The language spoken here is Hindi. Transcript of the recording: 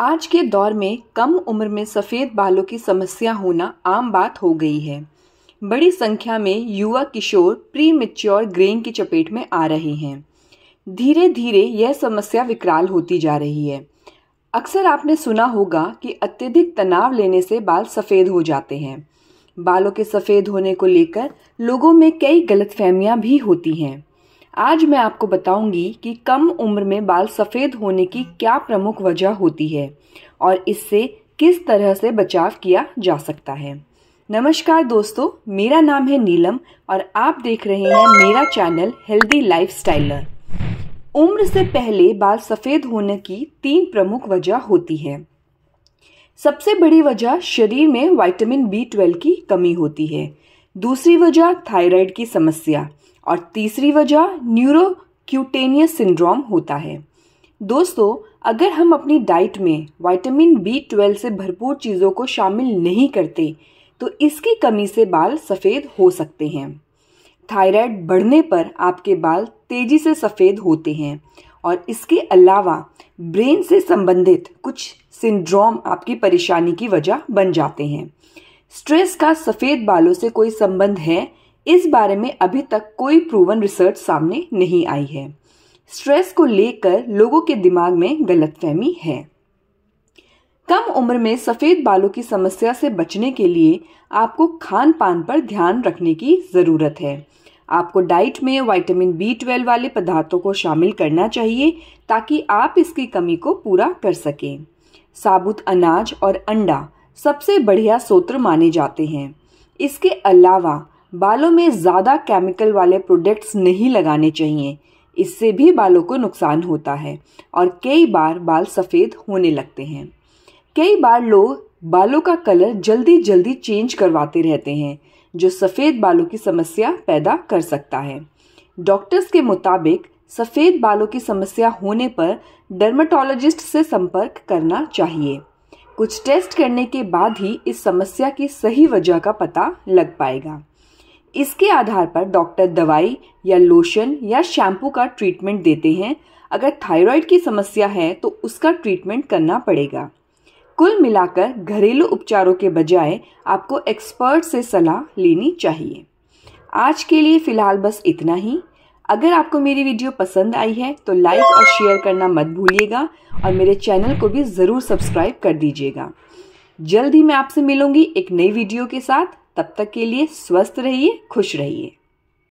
आज के दौर में कम उम्र में सफ़ेद बालों की समस्या होना आम बात हो गई है बड़ी संख्या में युवा किशोर प्री मिच्योर ग्रेन की चपेट में आ रहे हैं धीरे धीरे यह समस्या विकराल होती जा रही है अक्सर आपने सुना होगा कि अत्यधिक तनाव लेने से बाल सफ़ेद हो जाते हैं बालों के सफ़ेद होने को लेकर लोगों में कई गलतफहमियां भी होती हैं आज मैं आपको बताऊंगी कि कम उम्र में बाल सफ़ेद होने की क्या प्रमुख वजह होती है और इससे किस तरह से बचाव किया जा सकता है नमस्कार दोस्तों मेरा नाम है नीलम और आप देख रहे हैं मेरा चैनल हेल्दी लाइफ उम्र से पहले बाल सफ़ेद होने की तीन प्रमुख वजह होती है सबसे बड़ी वजह शरीर में विटामिन बी ट्वेल्व की कमी होती है दूसरी वजह थायराइड की समस्या और तीसरी वजह न्यूरोक्यूटेनियस सिंड्रोम होता है दोस्तों अगर हम अपनी डाइट में विटामिन बी ट्वेल्व से भरपूर चीज़ों को शामिल नहीं करते तो इसकी कमी से बाल सफ़ेद हो सकते हैं थायराइड बढ़ने पर आपके बाल तेज़ी से सफ़ेद होते हैं और इसके अलावा ब्रेन से संबंधित कुछ सिंड्रोम आपकी परेशानी की वजह बन जाते हैं स्ट्रेस का सफ़ेद बालों से कोई संबंध है इस बारे में अभी तक कोई प्रूवन रिसर्च सामने नहीं आई है स्ट्रेस को लेकर लोगों के दिमाग में गलतफहमी है कम उम्र में सफ़ेद बालों की समस्या से बचने के लिए आपको खान पान पर ध्यान रखने की ज़रूरत है आपको डाइट में विटामिन बी ट्वेल्व वाले पदार्थों को शामिल करना चाहिए ताकि आप इसकी कमी को पूरा कर सकें साबुत अनाज और अंडा सबसे बढ़िया सोत्र माने जाते हैं इसके अलावा बालों में ज़्यादा केमिकल वाले प्रोडक्ट्स नहीं लगाने चाहिए इससे भी बालों को नुकसान होता है और कई बार बाल सफ़ेद होने लगते हैं कई बार लोग बालों का कलर जल्दी जल्दी चेंज करवाते रहते हैं जो सफ़ेद बालों की समस्या पैदा कर सकता है डॉक्टर्स के मुताबिक सफ़ेद बालों की समस्या होने पर डर्माटोलॉजिस्ट से संपर्क करना चाहिए कुछ टेस्ट करने के बाद ही इस समस्या की सही वजह का पता लग पाएगा इसके आधार पर डॉक्टर दवाई या लोशन या शैम्पू का ट्रीटमेंट देते हैं अगर थायराइड की समस्या है तो उसका ट्रीटमेंट करना पड़ेगा कुल मिलाकर घरेलू उपचारों के बजाय आपको एक्सपर्ट से सलाह लेनी चाहिए आज के लिए फ़िलहाल बस इतना ही अगर आपको मेरी वीडियो पसंद आई है तो लाइक और शेयर करना मत भूलिएगा और मेरे चैनल को भी ज़रूर सब्सक्राइब कर दीजिएगा जल्द ही मैं आपसे मिलूंगी एक नई वीडियो के साथ तब तक के लिए स्वस्थ रहिए खुश रहिए